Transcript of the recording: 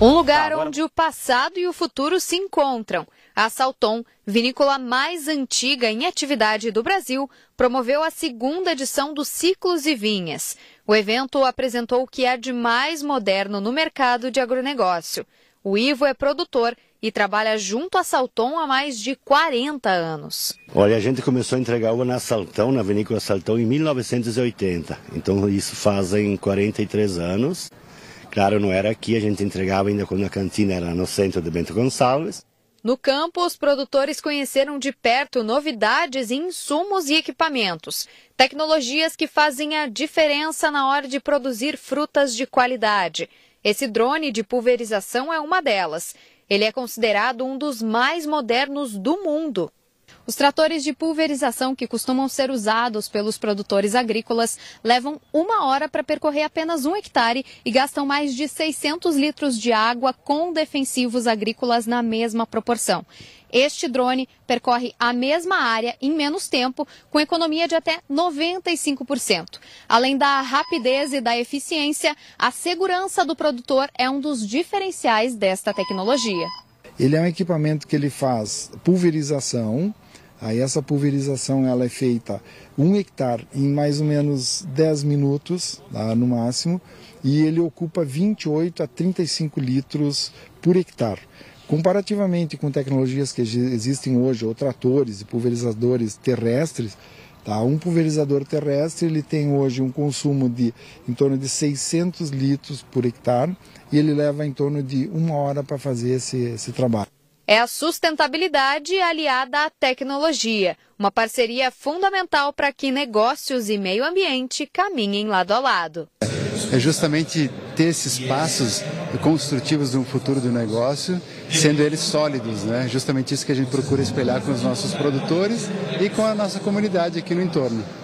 Um tá, lugar tá, agora... onde o passado e o futuro se encontram. A Salton, vinícola mais antiga em atividade do Brasil, promoveu a segunda edição dos Ciclos e Vinhas. O evento apresentou o que há é de mais moderno no mercado de agronegócio. O Ivo é produtor e trabalha junto à Salton há mais de 40 anos. Olha, a gente começou a entregar uva na Salton, na Vinícola Salton, em 1980. Então isso fazem 43 anos. Claro, não era aqui, a gente entregava ainda quando a cantina era no centro de Bento Gonçalves. No campo, os produtores conheceram de perto novidades em insumos e equipamentos, tecnologias que fazem a diferença na hora de produzir frutas de qualidade. Esse drone de pulverização é uma delas. Ele é considerado um dos mais modernos do mundo. Os tratores de pulverização que costumam ser usados pelos produtores agrícolas levam uma hora para percorrer apenas um hectare e gastam mais de 600 litros de água com defensivos agrícolas na mesma proporção. Este drone percorre a mesma área em menos tempo, com economia de até 95%. Além da rapidez e da eficiência, a segurança do produtor é um dos diferenciais desta tecnologia. Ele é um equipamento que ele faz pulverização, Aí essa pulverização ela é feita um hectare em mais ou menos 10 minutos, tá, no máximo, e ele ocupa 28 a 35 litros por hectare. Comparativamente com tecnologias que existem hoje, ou tratores e pulverizadores terrestres, tá, um pulverizador terrestre ele tem hoje um consumo de em torno de 600 litros por hectare e ele leva em torno de uma hora para fazer esse, esse trabalho é a sustentabilidade aliada à tecnologia, uma parceria fundamental para que negócios e meio ambiente caminhem lado a lado. É justamente ter esses passos construtivos do futuro do negócio, sendo eles sólidos, né? Justamente isso que a gente procura espelhar com os nossos produtores e com a nossa comunidade aqui no entorno.